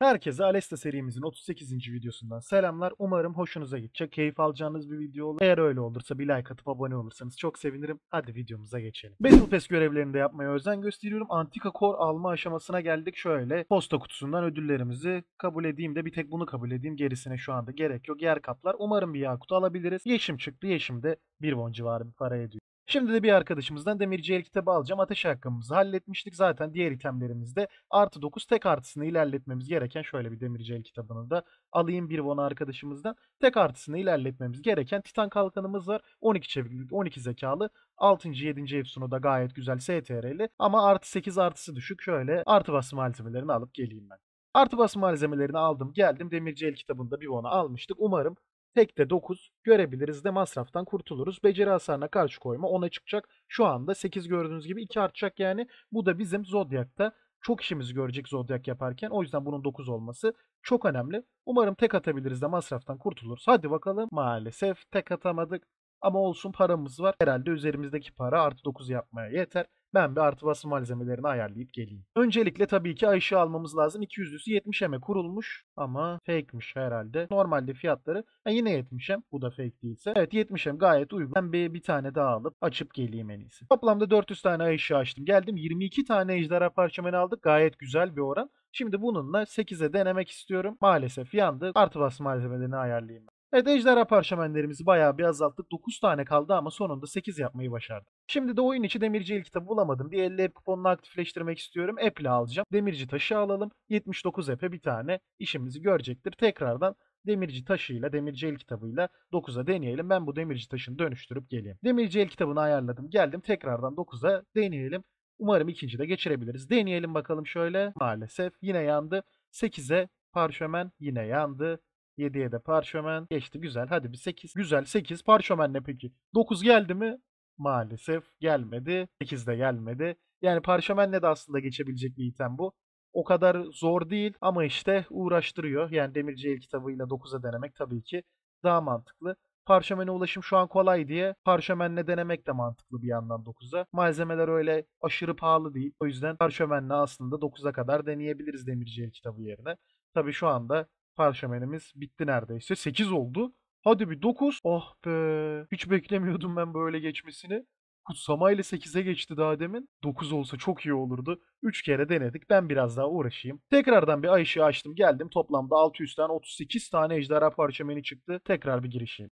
Herkese Alesta serimizin 38. videosundan selamlar. Umarım hoşunuza gidecek, keyif alacağınız bir video olur. Eğer öyle olursa bir like atıp abone olursanız çok sevinirim. Hadi videomuza geçelim. Battle Pass görevlerini de yapmaya özen gösteriyorum. Antika Core alma aşamasına geldik. Şöyle posta kutusundan ödüllerimizi kabul edeyim de bir tek bunu kabul edeyim. Gerisine şu anda gerek yok. Yer kaplar. Umarım bir Yakut alabiliriz. Yeşim çıktı. Yeşim de 1 won civarı bir para ediyor. Şimdi de bir arkadaşımızdan demirci el kitabı alacağım. Ateş hakkımızı halletmiştik. Zaten diğer itemlerimizde artı 9 tek artısını ilerletmemiz gereken şöyle bir demirci el kitabını da alayım bir vona arkadaşımızdan. Tek artısını ilerletmemiz gereken titan kalkanımız var. 12 çeviklik, 12 zekalı. 6. 7. Efsun'u da gayet güzel STR'li ama artı 8 artısı düşük. Şöyle artı basım malzemelerini alıp geleyim ben. Artı basım malzemelerini aldım geldim. Demirci el kitabında bir vona almıştık. Umarım Tek de 9 görebiliriz de masraftan kurtuluruz. Beceri hasarına karşı koyma 10'a çıkacak. Şu anda 8 gördüğünüz gibi 2 artacak yani. Bu da bizim Zodiac'ta çok işimizi görecek Zodiac yaparken. O yüzden bunun 9 olması çok önemli. Umarım tek atabiliriz de masraftan kurtuluruz. Hadi bakalım. Maalesef tek atamadık. Ama olsun paramız var. Herhalde üzerimizdeki para artı 9 yapmaya yeter ben bir artı basım malzemelerini ayarlayıp geleyim. Öncelikle tabii ki ay almamız lazım. 200'lüsü 70M'e kurulmuş ama fake'miş herhalde. Normalde fiyatları ha yine 70M. Bu da fake değilse. Evet 70M gayet uygun. Ben bir, bir tane daha alıp açıp geleyim en iyisi. Toplamda 400 tane ay açtım. Geldim 22 tane ejderha parçamanı aldık. Gayet güzel bir oran. Şimdi bununla 8'e denemek istiyorum. Maalesef yandı. Artı bas malzemelerini ayarlayayım. Evet ejderha parşömenlerimizi bayağı bir azalttık. 9 tane kaldı ama sonunda 8 yapmayı başardık. Şimdi de oyun içi demirci el kitabı bulamadım bir 50 ep kuponunu aktifleştirmek istiyorum. Apple alacağım. Demirci taşı alalım. 79 epe bir tane işimizi görecektir. Tekrardan demirci taşıyla, demirci el kitabıyla 9'a deneyelim. Ben bu demirci taşını dönüştürüp geleyim. Demirci el kitabını ayarladım. Geldim tekrardan 9'a deneyelim. Umarım ikinci de geçirebiliriz. Deneyelim bakalım şöyle. Maalesef yine yandı. 8'e parşömen yine yandı. 7'ye de parşömen. Geçti güzel. Hadi bir 8. Güzel 8 ne peki. 9 geldi mi? Maalesef gelmedi. 8 de gelmedi. Yani parşömenle de aslında geçebilecek bir item bu. O kadar zor değil ama işte uğraştırıyor. Yani Demirci el kitabıyla 9'a denemek tabii ki daha mantıklı. Parşömene ulaşım şu an kolay diye parşömenle denemek de mantıklı bir yandan 9'a. Malzemeler öyle aşırı pahalı değil. O yüzden parşömenle aslında 9'a kadar deneyebiliriz demirci el kitabı yerine. Tabi şu anda parşömenimiz bitti neredeyse. 8 oldu. Hadi bir 9. Oh ah be. Hiç beklemiyordum ben böyle geçmesini. Kutsama ile 8'e geçti daha demin. 9 olsa çok iyi olurdu. 3 kere denedik. Ben biraz daha uğraşayım. Tekrardan bir Ayşe'yi açtım geldim. Toplamda 600 tane 38 tane ejderha parçameni çıktı. Tekrar bir girişeyim.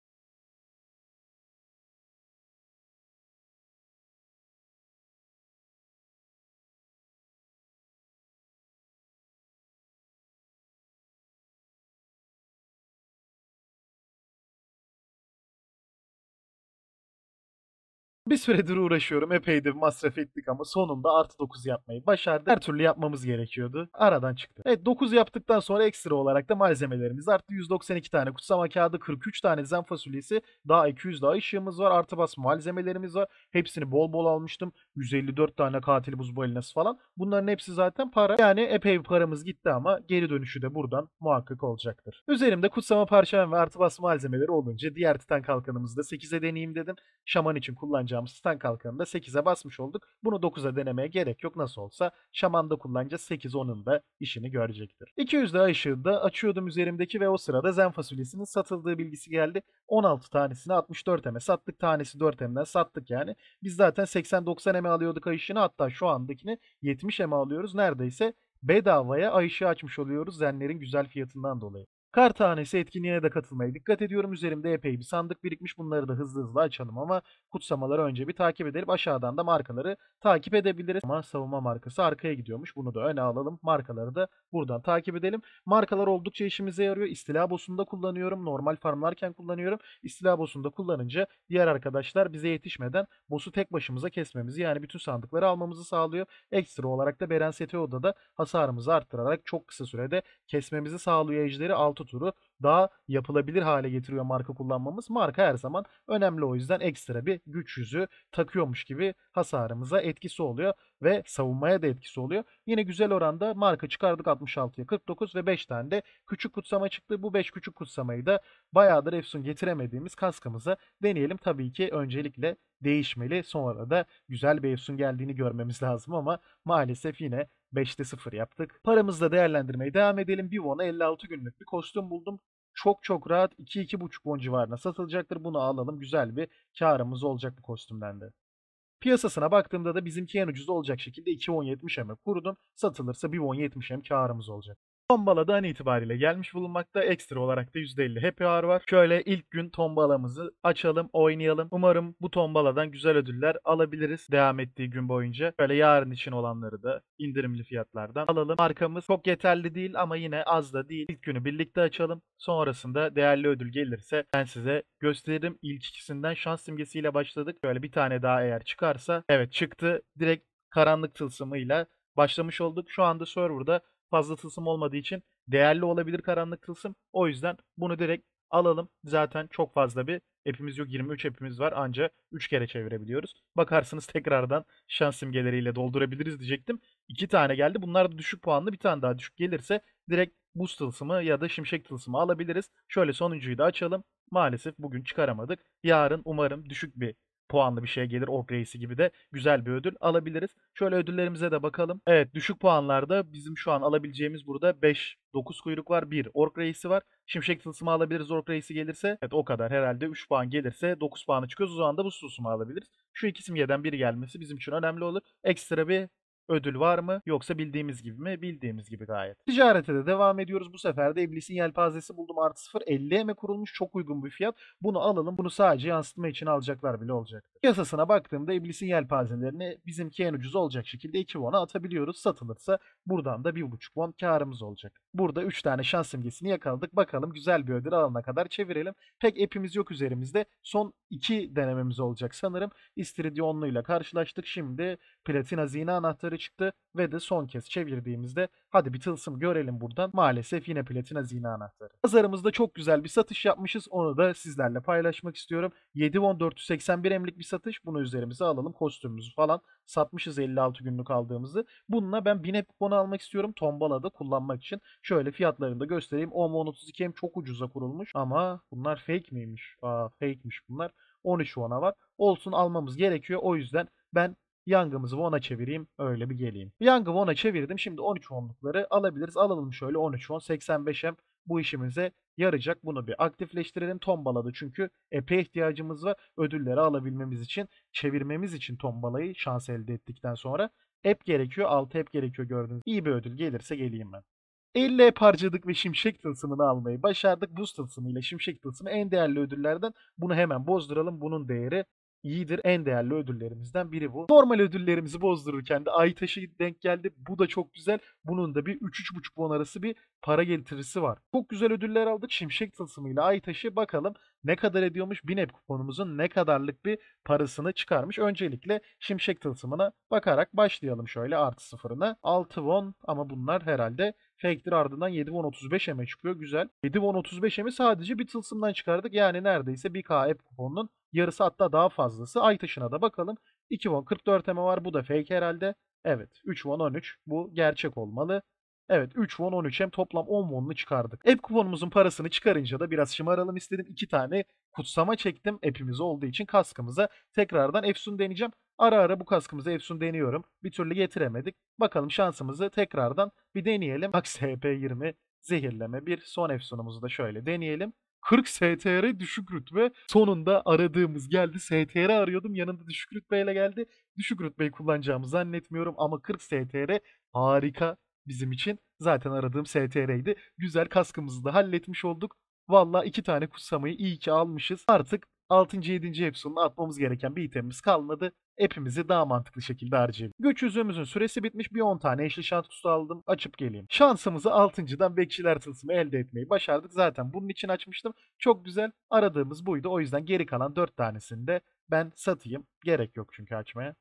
Bir süredir uğraşıyorum. Epeydir masraf ettik ama sonunda artı 9 yapmayı başardık. Her türlü yapmamız gerekiyordu. Aradan çıktı. Evet 9 yaptıktan sonra ekstra olarak da malzemelerimiz arttı. 192 tane kutsama kağıdı, 43 tane zen fasulyesi, daha 200 daha ışığımız var. Artı bas malzemelerimiz var. Hepsini bol bol almıştım. 154 tane katil buz balinası falan. Bunların hepsi zaten para. Yani epey paramız gitti ama geri dönüşü de buradan muhakkak olacaktır. Üzerimde kutsama parçam ve artı bas malzemeleri olunca diğer titan kalkanımızı da 8'e deneyeyim dedim. Şaman için kullanacağımız titan kalkanı da 8'e basmış olduk. Bunu 9'a denemeye gerek yok nasıl olsa. Şaman da kullanınca 8 onun da işini görecektir. 200'de daha açıyordum üzerimdeki ve o sırada zen fasulyesinin satıldığı bilgisi geldi. 16 tanesini 64 eme sattık tanesi 4 emden sattık yani. Biz zaten 80-90 eme alıyorduk ay Hatta şu andakini 70 ema alıyoruz. Neredeyse bedavaya ay açmış oluyoruz zenlerin güzel fiyatından dolayı. Kar tanesi etkinliğine de katılmaya dikkat ediyorum. Üzerimde epey bir sandık birikmiş. Bunları da hızlı hızlı açalım ama kutsamaları önce bir takip edelim. Aşağıdan da markaları takip edebiliriz. Ama savunma markası arkaya gidiyormuş. Bunu da öne alalım. Markaları da buradan takip edelim. Markalar oldukça işimize yarıyor. İstila bosunda kullanıyorum. Normal farmlarken kullanıyorum. İstila bosunda kullanınca diğer arkadaşlar bize yetişmeden bosu tek başımıza kesmemizi yani bütün sandıkları almamızı sağlıyor. Ekstra olarak da Beren Seteo'da da hasarımızı arttırarak çok kısa sürede kesmemizi sağlıyor ejderi. 6 orta turu daha yapılabilir hale getiriyor marka kullanmamız. Marka her zaman önemli o yüzden ekstra bir güç yüzü takıyormuş gibi hasarımıza etkisi oluyor ve savunmaya da etkisi oluyor. Yine güzel oranda marka çıkardık 66'ya 49 ve 5 tane de küçük kutsama çıktı. Bu 5 küçük kutsamayı da bayağıdır Efsun getiremediğimiz kaskımıza deneyelim. Tabii ki öncelikle değişmeli. Sonra da güzel bir Efsun geldiğini görmemiz lazım ama maalesef yine 5'te 0 yaptık. Paramızla değerlendirmeye devam edelim. Bir won'a 56 günlük bir kostüm buldum. Çok çok rahat 2-2,5 won civarına satılacaktır. Bunu alalım. Güzel bir karımız olacak bu kostümden de. Piyasasına baktığımda da bizimki en ucuz olacak şekilde 2 70 M kurdum. Satılırsa 70 M karımız olacak. Tombala'da an itibariyle gelmiş bulunmakta. Ekstra olarak da %50 happy hour var. Şöyle ilk gün tombalamızı açalım, oynayalım. Umarım bu tombaladan güzel ödüller alabiliriz devam ettiği gün boyunca. Böyle yarın için olanları da indirimli fiyatlardan alalım. Markamız çok yeterli değil ama yine az da değil. İlk günü birlikte açalım. Sonrasında değerli ödül gelirse ben size gösteririm. İlk ikisinden şans simgesiyle başladık. Böyle bir tane daha eğer çıkarsa. Evet çıktı. Direkt karanlık tılsımıyla başlamış olduk. Şu anda serverda fazla tılsım olmadığı için değerli olabilir karanlık tılsım. O yüzden bunu direkt alalım. Zaten çok fazla bir hepimiz yok 23 hepimiz var anca 3 kere çevirebiliyoruz. Bakarsınız tekrardan şans simgeleriyle doldurabiliriz diyecektim. 2 tane geldi. Bunlar da düşük puanlı bir tane daha düşük gelirse direkt buz tılsımı ya da şimşek tılsımı alabiliriz. Şöyle sonuncuyu da açalım. Maalesef bugün çıkaramadık. Yarın umarım düşük bir puanlı bir şey gelir. Ork Reisi gibi de güzel bir ödül alabiliriz. Şöyle ödüllerimize de bakalım. Evet düşük puanlarda bizim şu an alabileceğimiz burada 5 9 kuyruk var. 1 Ork Reisi var. Şimşek tılsımı alabiliriz Ork Reisi gelirse. Evet o kadar herhalde 3 puan gelirse 9 puanı çıkıyoruz. O zaman da bu tılsımı alabiliriz. Şu iki simgeden biri gelmesi bizim için önemli olur. Ekstra bir Ödül var mı yoksa bildiğimiz gibi mi? Bildiğimiz gibi gayet. Ticarete de devam ediyoruz. Bu sefer de iblisin yelpazesi buldum artı 0. 50'ye eme kurulmuş? Çok uygun bir fiyat. Bunu alalım. Bunu sadece yansıtma için alacaklar bile olacaktı. Yasasına baktığımda iblisin yelpazelerini bizimki en ucuz olacak şekilde 2 won'a atabiliyoruz. Satılırsa buradan da 1.5 won karımız olacak. Burada 3 tane şans simgesini yakaladık. Bakalım güzel bir ödül alana kadar çevirelim. Pek epimiz yok üzerimizde. Son 2 denememiz olacak sanırım. İstiridionlu ile karşılaştık. Şimdi platin hazine anahtarı çıktı ve de son kez çevirdiğimizde hadi bir tılsım görelim buradan. Maalesef yine platina zina anahtarı. Pazarımızda çok güzel bir satış yapmışız. Onu da sizlerle paylaşmak istiyorum. 7.1481 emlik bir satış. Bunu üzerimize alalım. Kostümümüzü falan satmışız 56 günlük aldığımızı. Bununla ben 1000 kuponu almak istiyorum. Tombala'da kullanmak için. Şöyle fiyatlarını da göstereyim. 10 10.32 em çok ucuza kurulmuş ama bunlar fake miymiş? Aa fake'miş bunlar. 13 ona var. Olsun almamız gerekiyor. O yüzden ben Young'ımızı 10'a çevireyim. Öyle bir geleyim. Young'ı 10'a çevirdim. Şimdi 13 onlukları alabiliriz. Alalım şöyle 13 10 85 85'em bu işimize yarayacak. Bunu bir aktifleştirelim. Tombaladı çünkü epey ihtiyacımız var. Ödülleri alabilmemiz için, çevirmemiz için tombalayı şans elde ettikten sonra hep gerekiyor. 6 hep gerekiyor gördüğünüz. İyi bir ödül gelirse geleyim ben. 50 hep harcadık ve Şimşek Tılsımı'nı almayı başardık. Buz Tılsımı ile Şimşek Tılsımı en değerli ödüllerden. Bunu hemen bozduralım. Bunun değeri iyidir. En değerli ödüllerimizden biri bu. Normal ödüllerimizi bozdururken de ay taşı denk geldi. Bu da çok güzel. Bunun da bir 3-3,5 puan arası bir para getirisi var. Çok güzel ödüller aldık. Şimşek tılsımıyla ay taşı bakalım ne kadar ediyormuş. Binep kuponumuzun ne kadarlık bir parasını çıkarmış. Öncelikle şimşek tılsımına bakarak başlayalım şöyle artı sıfırına. 6 won ama bunlar herhalde fake'tir ardından 7 won 35 eme çıkıyor. Güzel. 7 won 35 emi sadece bir tılsımdan çıkardık. Yani neredeyse 1k app kuponunun Yarısı hatta daha fazlası. Ay taşına da bakalım. 2 won 44 eme var. Bu da fake herhalde. Evet. 3 won 13. Bu gerçek olmalı. Evet 3 won 13 hem toplam 10 won'unu çıkardık. App kuponumuzun parasını çıkarınca da biraz şımaralım istedim. 2 tane kutsama çektim app'imiz olduğu için kaskımıza tekrardan Efsun deneyeceğim. Ara ara bu kaskımıza Efsun deniyorum. Bir türlü getiremedik. Bakalım şansımızı tekrardan bir deneyelim. Max HP 20 zehirleme bir son Efsun'umuzu da şöyle deneyelim. 40 STR düşük rütbe. Sonunda aradığımız geldi. STR arıyordum. Yanında düşük rütbeyle geldi. Düşük rütbeyi kullanacağımı zannetmiyorum ama 40 STR harika bizim için. Zaten aradığım STR'ydi. Güzel kaskımızı da halletmiş olduk. Valla iki tane kutsamayı iyi ki almışız. Artık 6. 7. Epsilon'u atmamız gereken bir itemimiz kalmadı. Hepimizi daha mantıklı şekilde harcayalım. Göç yüzüğümüzün süresi bitmiş. Bir 10 tane eşli şans kutusu aldım. Açıp geleyim. Şansımızı 6.dan bekçiler tılsımı elde etmeyi başardık. Zaten bunun için açmıştım. Çok güzel. Aradığımız buydu. O yüzden geri kalan 4 tanesini de ben satayım. Gerek yok çünkü açmaya.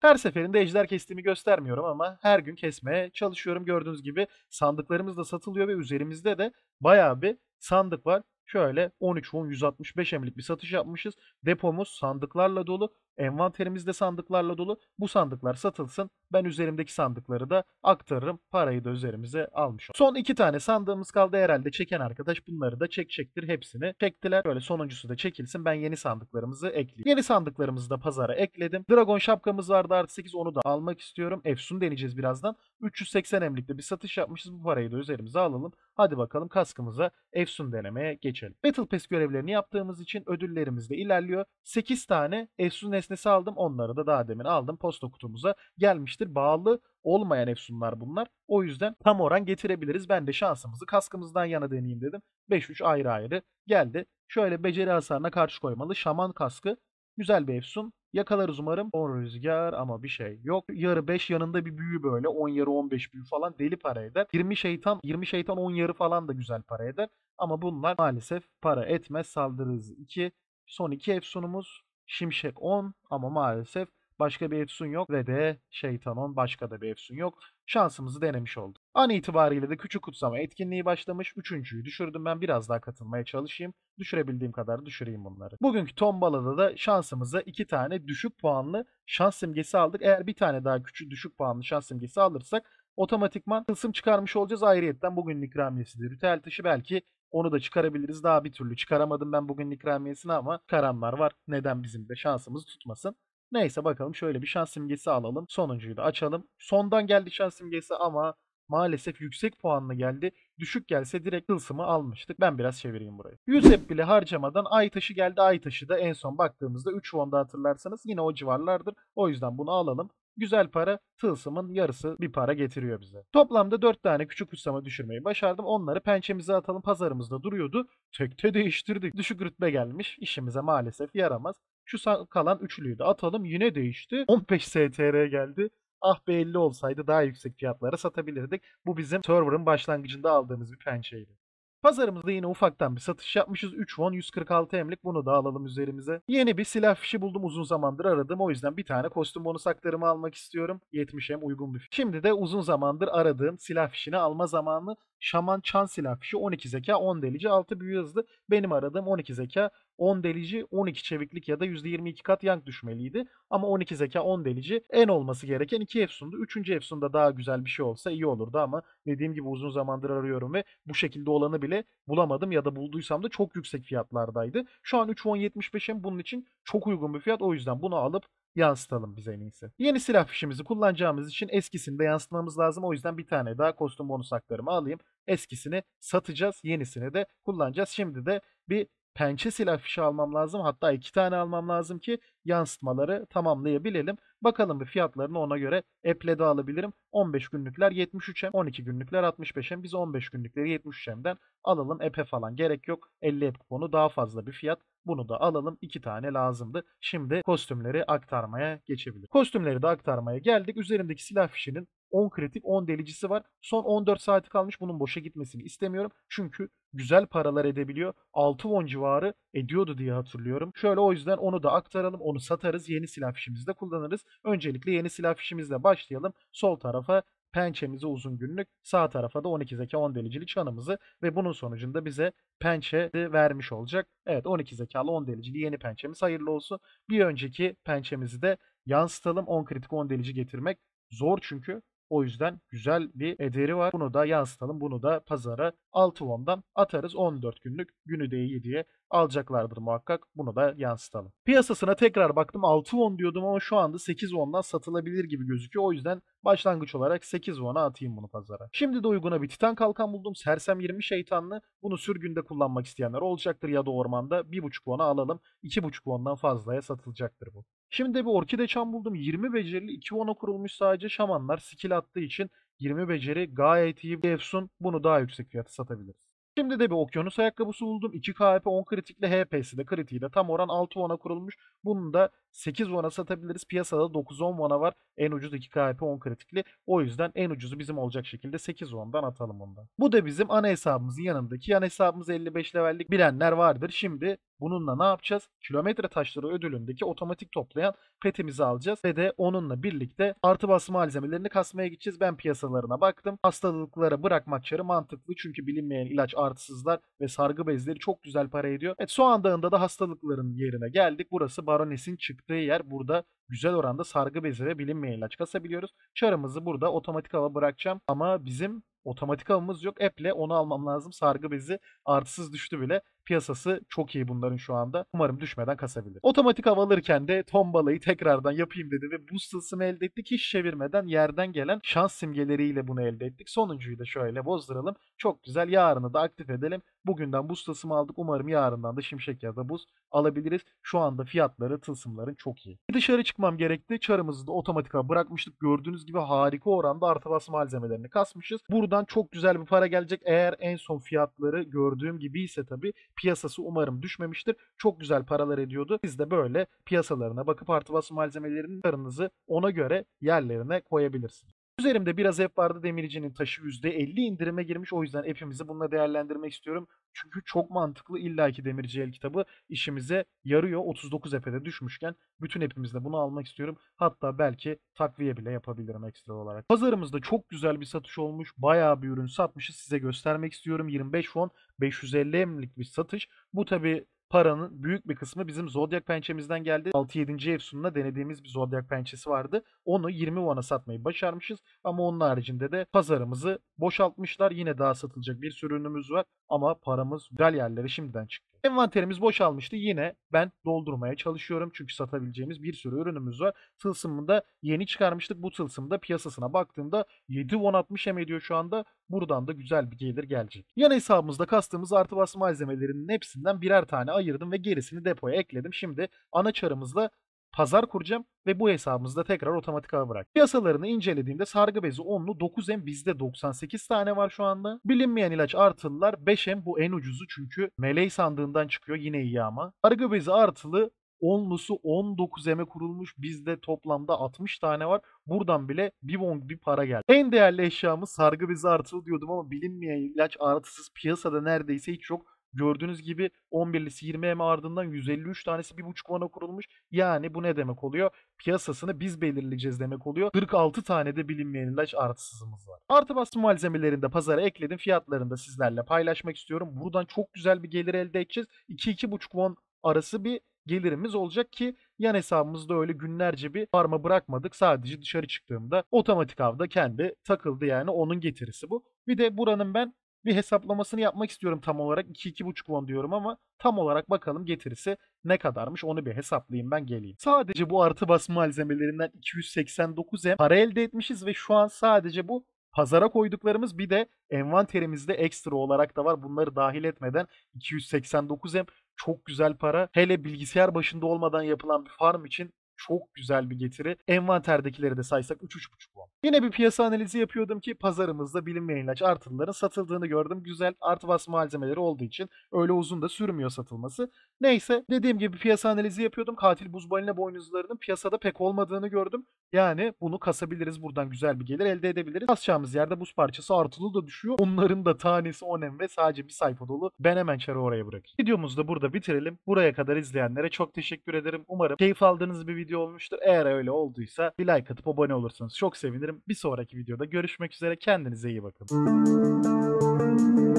Her seferinde ejder kestiğimi göstermiyorum ama her gün kesmeye çalışıyorum. Gördüğünüz gibi sandıklarımız da satılıyor ve üzerimizde de bayağı bir sandık var. Şöyle 13, 165 emlik bir satış yapmışız. Depomuz sandıklarla dolu. Envanterimizde sandıklarla dolu. Bu sandıklar satılsın. Ben üzerimdeki sandıkları da aktarırım. Parayı da üzerimize almış olalım. Son iki tane sandığımız kaldı. Herhalde çeken arkadaş bunları da çekecektir. Hepsini çektiler. Böyle sonuncusu da çekilsin. Ben yeni sandıklarımızı ekleyeyim. Yeni sandıklarımızı da pazara ekledim. Dragon şapkamız vardı artı 8 onu da almak istiyorum. Efsun deneyeceğiz birazdan. 380 emlikte bir satış yapmışız. Bu parayı da üzerimize alalım. Hadi bakalım kaskımıza Efsun denemeye geçelim. Battle Pass görevlerini yaptığımız için ödüllerimiz de ilerliyor. 8 tane Efsun nesnesi aldım. Onları da daha demin aldım. Posta kutumuza gelmiştir. Bağlı olmayan efsunlar bunlar. O yüzden tam oran getirebiliriz. Ben de şansımızı kaskımızdan yana deneyeyim dedim. 5-3 ayrı ayrı geldi. Şöyle beceri hasarına karşı koymalı. Şaman kaskı güzel bir efsun. Yakalarız umarım. 10 rüzgar ama bir şey yok. Yarı 5 yanında bir büyü böyle. 10 yarı 15 büyü falan deli para eder. 20 şeytan 20 şeytan 10 yarı falan da güzel para eder. Ama bunlar maalesef para etmez. Saldırırız 2. Son 2 efsunumuz. Şimşek 10 ama maalesef başka bir Efsun yok ve de Şeytan 10 başka da bir Efsun yok. Şansımızı denemiş olduk. An itibariyle de küçük kutsama etkinliği başlamış. Üçüncüyü düşürdüm ben biraz daha katılmaya çalışayım. Düşürebildiğim kadar düşüreyim bunları. Bugünkü tombalada da şansımıza iki tane düşük puanlı şans simgesi aldık. Eğer bir tane daha küçük düşük puanlı şans simgesi alırsak otomatikman tılsım çıkarmış olacağız. Ayrıyetten bugünün ikramiyesidir. Ritüel taşı belki onu da çıkarabiliriz. Daha bir türlü çıkaramadım ben bugün ikramiyesini ama karanlar var. Neden bizim de şansımız tutmasın. Neyse bakalım şöyle bir şans simgesi alalım. Sonuncuyu da açalım. Sondan geldi şans simgesi ama maalesef yüksek puanlı geldi. Düşük gelse direkt tılsımı almıştık. Ben biraz çevireyim burayı. Yüzep bile harcamadan ay taşı geldi. Ay taşı da en son baktığımızda 3 won'da hatırlarsanız yine o civarlardır. O yüzden bunu alalım. Güzel para tılsımın yarısı bir para getiriyor bize. Toplamda 4 tane küçük uçsama düşürmeyi başardım. Onları pençemize atalım pazarımızda duruyordu. Tekte değiştirdik. Düşük rütbe gelmiş. İşimize maalesef yaramaz. Şu kalan üçlüyü de atalım yine değişti. 15 STR geldi. Ah be 50 olsaydı daha yüksek fiyatlara satabilirdik. Bu bizim server'ın başlangıcında aldığımız bir pençeydi. Pazarımızda yine ufaktan bir satış yapmışız. 3 won 146 emlik bunu da alalım üzerimize. Yeni bir silah fişi buldum uzun zamandır aradım. O yüzden bir tane kostüm bonus aktarımı almak istiyorum. 70 em uygun bir fiş. Şimdi de uzun zamandır aradığım silah fişini alma zamanı. Şaman Çan silah fişi 12 zeka 10 delici 6 büyü hızlı. Benim aradığım 12 zeka 10 delici 12 çeviklik ya da %22 kat yank düşmeliydi. Ama 12 zeka 10 delici en olması gereken 2 Efsun'du. 3. Efsun'da daha güzel bir şey olsa iyi olurdu ama dediğim gibi uzun zamandır arıyorum ve bu şekilde olanı bile bulamadım ya da bulduysam da çok yüksek fiyatlardaydı. Şu an 3.10.75'im bunun için çok uygun bir fiyat o yüzden bunu alıp yansıtalım biz en iyisi. Yeni silah fişimizi kullanacağımız için eskisini de yansıtmamız lazım. O yüzden bir tane daha kostüm bonus aktarımı alayım. Eskisini satacağız, yenisini de kullanacağız. Şimdi de bir pençe silah fişi almam lazım. Hatta iki tane almam lazım ki yansıtmaları tamamlayabilelim. Bakalım bir fiyatlarını ona göre Apple'de alabilirim. 15 günlükler 73M, 12 günlükler 65M. Biz 15 günlükleri 73M'den alalım. Epe falan gerek yok. 50 App kuponu daha fazla bir fiyat. Bunu da alalım. 2 tane lazımdı. Şimdi kostümleri aktarmaya geçebiliriz. Kostümleri de aktarmaya geldik. Üzerimdeki silah fişinin 10 kritik 10 delicisi var. Son 14 saati kalmış bunun boşa gitmesini istemiyorum. Çünkü güzel paralar edebiliyor. 6 won civarı ediyordu diye hatırlıyorum. Şöyle o yüzden onu da aktaralım. Onu satarız. Yeni silah fişimizde kullanırız. Öncelikle yeni silah fişimizle başlayalım. Sol tarafa pençemizi uzun günlük, sağ tarafa da 12 zeka 10 delicili çanımızı ve bunun sonucunda bize pençe de vermiş olacak. Evet 12 zekalı 10 delicili yeni pençemiz hayırlı olsun. Bir önceki pençemizi de yansıtalım. 10 kritik 10 delici getirmek zor çünkü o yüzden güzel bir ederi var. Bunu da yansıtalım. Bunu da pazara 6 won'dan atarız. 14 günlük günü de diye alacaklardır muhakkak. Bunu da yansıtalım. Piyasasına tekrar baktım 6-10 diyordum ama şu anda 8-10'dan satılabilir gibi gözüküyor. O yüzden başlangıç olarak 8-10'a atayım bunu pazara. Şimdi de uyguna bir titan kalkan buldum. Sersem 20 şeytanlı. Bunu sürgünde kullanmak isteyenler olacaktır ya da ormanda 1.5 ona alalım. 2.5 ondan fazlaya satılacaktır bu. Şimdi de bir orkide çam buldum. 20 becerili 2 ona kurulmuş sadece şamanlar skill attığı için 20 beceri gayet iyi bir efsun. Bunu daha yüksek fiyata satabiliriz. Şimdi de bir okyanus ayakkabısı buldum. 2 KHP 10 kritikle HP'si de kritiği de tam oran 6 vana kurulmuş. Bunu da 8 vana satabiliriz. Piyasada 9-10 vana var. En ucuz 2 KHP 10 kritikli. O yüzden en ucuzu bizim olacak şekilde 8 ondan atalım onda. Bu da bizim ana hesabımızın yanındaki. Yan hesabımız 55 levellik bilenler vardır. Şimdi Bununla ne yapacağız? Kilometre taşları ödülündeki otomatik toplayan petimizi alacağız ve de onunla birlikte artı bas malzemelerini kasmaya gideceğiz. Ben piyasalarına baktım. Hastalıklara bırakmak çarı mantıklı çünkü bilinmeyen ilaç artısızlar ve sargı bezleri çok güzel para ediyor. Evet Soğan Dağı'nda da hastalıkların yerine geldik. Burası Barones'in çıktığı yer. Burada güzel oranda sargı bezi ve bilinmeyen ilaç kasabiliyoruz. Çarımızı burada otomatik hava bırakacağım ama bizim Otomatik avımız yok. App'le onu almam lazım. Sargı bezi artısız düştü bile. Piyasası çok iyi bunların şu anda. Umarım düşmeden kasabilir. Otomatik hava alırken de tombalayı tekrardan yapayım dedi ve buz tılsımı elde ettik. Hiç çevirmeden yerden gelen şans simgeleriyle bunu elde ettik. Sonuncuyu da şöyle bozduralım. Çok güzel. Yarını da aktif edelim. Bugünden buz tılsımı aldık. Umarım yarından da şimşek ya da buz alabiliriz. Şu anda fiyatları tılsımların çok iyi. Dışarı çıkmam gerekti. Çarımızı da otomatik bırakmıştık. Gördüğünüz gibi harika oranda artı bas malzemelerini kasmışız. Buradan çok güzel bir para gelecek. Eğer en son fiyatları gördüğüm gibi ise tabii piyasası umarım düşmemiştir. Çok güzel paralar ediyordu. Siz de böyle piyasalarına bakıp artı bası malzemelerinin karınızı ona göre yerlerine koyabilirsiniz. Üzerimde biraz app vardı demircinin taşı %50 indirime girmiş. O yüzden app'imizi bununla değerlendirmek istiyorum. Çünkü çok mantıklı illaki Demirci El kitabı işimize yarıyor. 39 epede düşmüşken bütün hepimizde bunu almak istiyorum. Hatta belki takviye bile yapabilirim ekstra olarak. Pazarımızda çok güzel bir satış olmuş. Bayağı bir ürün satmışız. Size göstermek istiyorum. 25 won 550 emlik bir satış. Bu tabi paranın büyük bir kısmı bizim zodyak pençemizden geldi. 6-7. Efsun'la denediğimiz bir zodyak pençesi vardı. Onu 20 vana satmayı başarmışız ama onun haricinde de pazarımızı boşaltmışlar. Yine daha satılacak bir sürü ürünümüz var ama paramız güzel yerlere şimdiden çıktı. Envanterimiz boşalmıştı. Yine ben doldurmaya çalışıyorum. Çünkü satabileceğimiz bir sürü ürünümüz var. Tılsımı da yeni çıkarmıştık. Bu tılsım da piyasasına baktığımda 7 won 60 hem ediyor şu anda. Buradan da güzel bir gelir gelecek. Yan hesabımızda kastığımız artı bas malzemelerinin hepsinden birer tane ayırdım ve gerisini depoya ekledim. Şimdi ana çarımızla pazar kuracağım ve bu hesabımızı da tekrar otomatik ağ bırak. Piyasalarını incelediğimde sargı bezi 10'lu 9M bizde 98 tane var şu anda. Bilinmeyen ilaç artılılar 5M bu en ucuzu çünkü meley sandığından çıkıyor yine iyi ama. Sargı bezi artılı 10'lusu 19M'e kurulmuş. Bizde toplamda 60 tane var. Buradan bile bir won bir para geldi. En değerli eşyamız sargı bezi artılı diyordum ama bilinmeyen ilaç artısız piyasada neredeyse hiç yok. Gördüğünüz gibi 11'lisi 20M ardından 153 tanesi 1.5 vana kurulmuş. Yani bu ne demek oluyor? Piyasasını biz belirleyeceğiz demek oluyor. 46 tane de bilinmeyen ilaç artısızımız var. Artı bastı malzemelerini de pazara ekledim. Fiyatlarını da sizlerle paylaşmak istiyorum. Buradan çok güzel bir gelir elde edeceğiz. 2-2.5 won arası bir gelirimiz olacak ki yan hesabımızda öyle günlerce bir parma bırakmadık. Sadece dışarı çıktığımda otomatik avda kendi takıldı yani onun getirisi bu. Bir de buranın ben bir hesaplamasını yapmak istiyorum tam olarak. 2-2,5 won diyorum ama tam olarak bakalım getirisi ne kadarmış onu bir hesaplayayım ben geleyim. Sadece bu artı basma malzemelerinden 289 M para elde etmişiz ve şu an sadece bu pazara koyduklarımız bir de envanterimizde ekstra olarak da var. Bunları dahil etmeden 289 M çok güzel para. Hele bilgisayar başında olmadan yapılan bir farm için çok güzel bir getiri. Envanterdekileri de saysak 3-3,5 puan. Yine bir piyasa analizi yapıyordum ki pazarımızda bilinmeyen ilaç artılıların satıldığını gördüm. Güzel artı bas malzemeleri olduğu için öyle uzun da sürmüyor satılması. Neyse dediğim gibi piyasa analizi yapıyordum. Katil buz balina boynuzlarının piyasada pek olmadığını gördüm. Yani bunu kasabiliriz buradan güzel bir gelir elde edebiliriz. Kasacağımız yerde buz parçası artılı da düşüyor. Onların da tanesi 10 em ve sadece bir sayfa dolu. Ben hemen çarı oraya bırakayım. Videomuzu da burada bitirelim. Buraya kadar izleyenlere çok teşekkür ederim. Umarım keyif aldığınız bir video video olmuştur. Eğer öyle olduysa bir like atıp abone olursanız çok sevinirim. Bir sonraki videoda görüşmek üzere. Kendinize iyi bakın.